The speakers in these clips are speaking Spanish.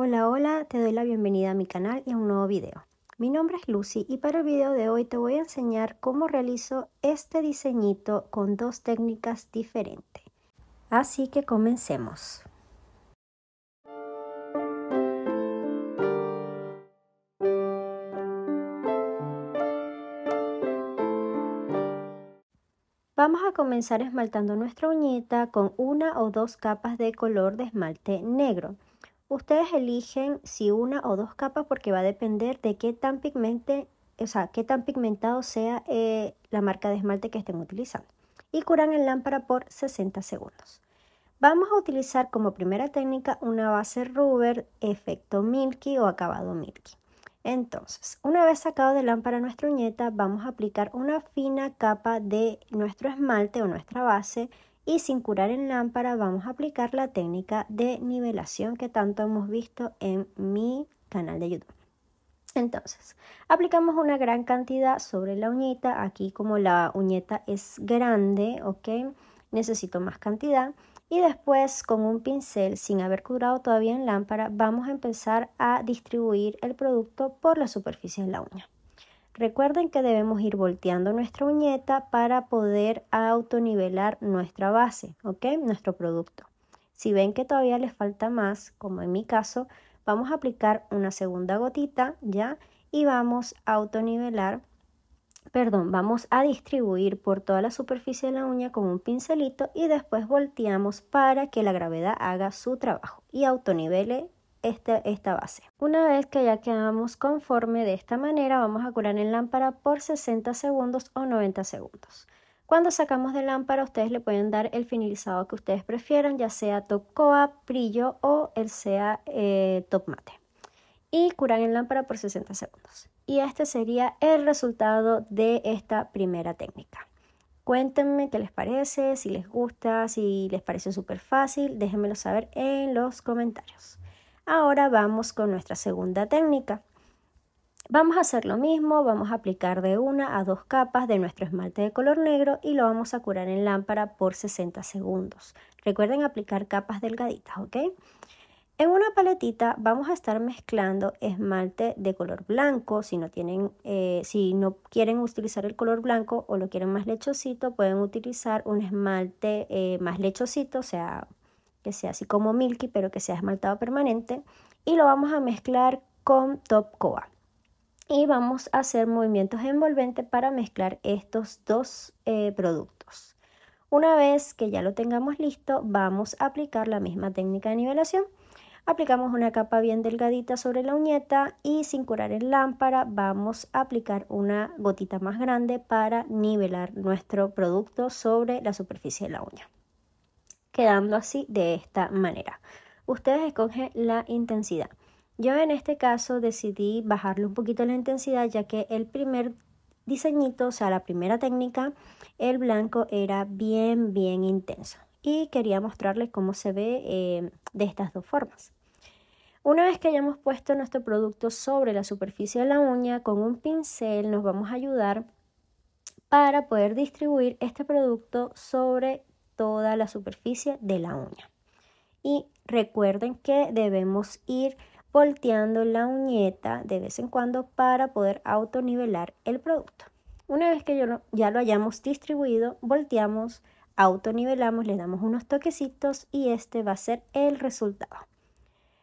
Hola, hola, te doy la bienvenida a mi canal y a un nuevo video. Mi nombre es Lucy y para el video de hoy te voy a enseñar cómo realizo este diseñito con dos técnicas diferentes. Así que comencemos. Vamos a comenzar esmaltando nuestra uñita con una o dos capas de color de esmalte negro. Ustedes eligen si una o dos capas porque va a depender de qué tan pigmente, o sea, qué tan pigmentado sea eh, la marca de esmalte que estén utilizando. Y curan en lámpara por 60 segundos. Vamos a utilizar como primera técnica una base rubber efecto milky o acabado milky. Entonces, una vez sacado de lámpara nuestra uñeta, vamos a aplicar una fina capa de nuestro esmalte o nuestra base y sin curar en lámpara vamos a aplicar la técnica de nivelación que tanto hemos visto en mi canal de YouTube. Entonces, aplicamos una gran cantidad sobre la uñita, aquí como la uñeta es grande, ok, necesito más cantidad. Y después con un pincel sin haber curado todavía en lámpara vamos a empezar a distribuir el producto por la superficie de la uña. Recuerden que debemos ir volteando nuestra uñeta para poder autonivelar nuestra base, ¿ok? Nuestro producto. Si ven que todavía les falta más, como en mi caso, vamos a aplicar una segunda gotita, ¿ya? Y vamos a autonivelar, perdón, vamos a distribuir por toda la superficie de la uña con un pincelito y después volteamos para que la gravedad haga su trabajo y autonivele este, esta base. Una vez que ya quedamos conforme de esta manera, vamos a curar en lámpara por 60 segundos o 90 segundos. Cuando sacamos de lámpara, ustedes le pueden dar el finalizado que ustedes prefieran, ya sea top coa, brillo o el sea eh, top mate. Y curar en lámpara por 60 segundos. Y este sería el resultado de esta primera técnica. Cuéntenme qué les parece, si les gusta, si les parece súper fácil, déjenmelo saber en los comentarios. Ahora vamos con nuestra segunda técnica. Vamos a hacer lo mismo, vamos a aplicar de una a dos capas de nuestro esmalte de color negro y lo vamos a curar en lámpara por 60 segundos. Recuerden aplicar capas delgaditas, ¿ok? En una paletita vamos a estar mezclando esmalte de color blanco. Si no, tienen, eh, si no quieren utilizar el color blanco o lo quieren más lechosito, pueden utilizar un esmalte eh, más lechosito, o sea, que sea así como milky, pero que sea esmaltado permanente. Y lo vamos a mezclar con top Coat Y vamos a hacer movimientos envolventes para mezclar estos dos eh, productos. Una vez que ya lo tengamos listo, vamos a aplicar la misma técnica de nivelación. Aplicamos una capa bien delgadita sobre la uñeta y sin curar en lámpara vamos a aplicar una gotita más grande para nivelar nuestro producto sobre la superficie de la uña quedando así de esta manera. Ustedes escogen la intensidad. Yo en este caso decidí bajarle un poquito la intensidad ya que el primer diseñito, o sea, la primera técnica, el blanco era bien, bien intenso. Y quería mostrarles cómo se ve eh, de estas dos formas. Una vez que hayamos puesto nuestro producto sobre la superficie de la uña, con un pincel nos vamos a ayudar para poder distribuir este producto sobre toda la superficie de la uña. Y recuerden que debemos ir volteando la uñeta de vez en cuando para poder autonivelar el producto. Una vez que ya lo hayamos distribuido, volteamos, autonivelamos, le damos unos toquecitos y este va a ser el resultado.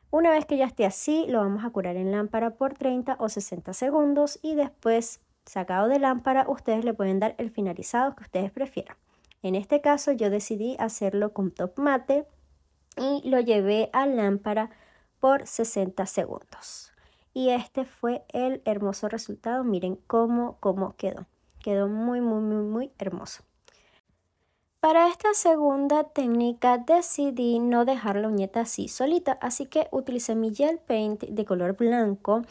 Una vez que ya esté así, lo vamos a curar en lámpara por 30 o 60 segundos y después, sacado de lámpara, ustedes le pueden dar el finalizado que ustedes prefieran. En este caso yo decidí hacerlo con top mate y lo llevé a lámpara por 60 segundos. Y este fue el hermoso resultado. Miren cómo, cómo quedó. Quedó muy, muy, muy, muy hermoso. Para esta segunda técnica decidí no dejar la uñeta así solita, así que utilicé mi gel paint de color blanco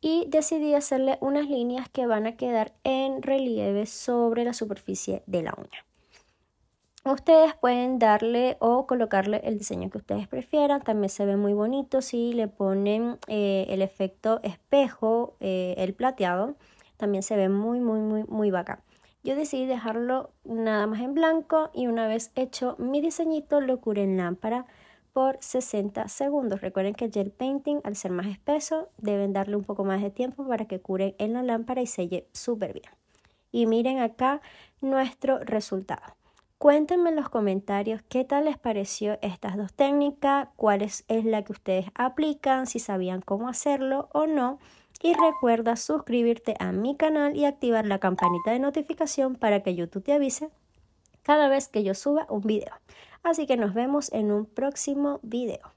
y decidí hacerle unas líneas que van a quedar en relieve sobre la superficie de la uña. Ustedes pueden darle o colocarle el diseño que ustedes prefieran. También se ve muy bonito si le ponen eh, el efecto espejo, eh, el plateado. También se ve muy, muy, muy, muy bacán. Yo decidí dejarlo nada más en blanco y una vez hecho mi diseñito lo curé en lámpara por 60 segundos. Recuerden que el gel painting al ser más espeso deben darle un poco más de tiempo para que cure en la lámpara y selle súper bien. Y miren acá nuestro resultado. Cuéntenme en los comentarios qué tal les pareció estas dos técnicas, cuál es, es la que ustedes aplican, si sabían cómo hacerlo o no. Y recuerda suscribirte a mi canal y activar la campanita de notificación para que YouTube te avise cada vez que yo suba un video. Así que nos vemos en un próximo video.